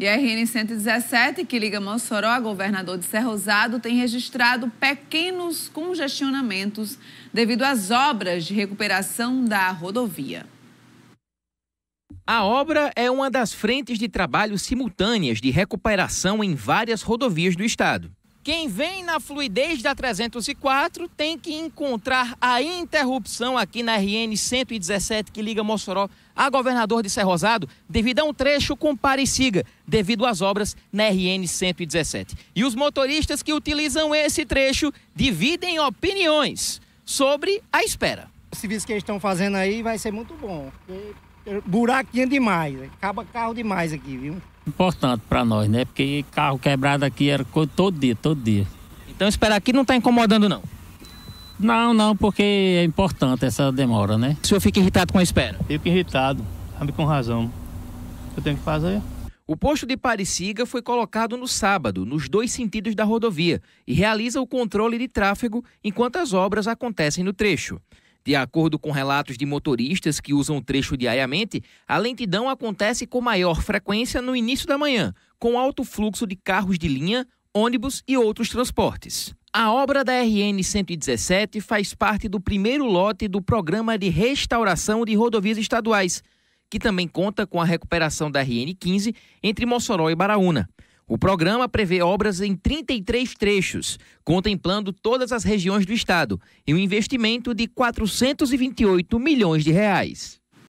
E a RN 117, que liga Mossoró a governador de Serra Rosado, tem registrado pequenos congestionamentos devido às obras de recuperação da rodovia. A obra é uma das frentes de trabalho simultâneas de recuperação em várias rodovias do estado. Quem vem na fluidez da 304 tem que encontrar a interrupção aqui na RN 117 que liga Mossoró a Governador de Serrosado devido a um trecho com parecida, devido às obras na RN 117. E os motoristas que utilizam esse trecho dividem opiniões sobre a espera. O serviço que eles estão fazendo aí vai ser muito bom. Buraquinho demais, acaba carro demais aqui, viu? importante para nós, né? Porque carro quebrado aqui era todo dia, todo dia. Então esperar aqui não está incomodando não? Não, não, porque é importante essa demora, né? O senhor fica irritado com a espera? Fico irritado, sabe com razão. O que eu tenho que fazer? O posto de Parisiga foi colocado no sábado, nos dois sentidos da rodovia, e realiza o controle de tráfego enquanto as obras acontecem no trecho. De acordo com relatos de motoristas que usam o trecho diariamente, a lentidão acontece com maior frequência no início da manhã, com alto fluxo de carros de linha, ônibus e outros transportes. A obra da RN 117 faz parte do primeiro lote do Programa de Restauração de Rodovias Estaduais, que também conta com a recuperação da RN 15 entre Mossoró e Baraúna. O programa prevê obras em 33 trechos, contemplando todas as regiões do estado, e um investimento de 428 milhões de reais.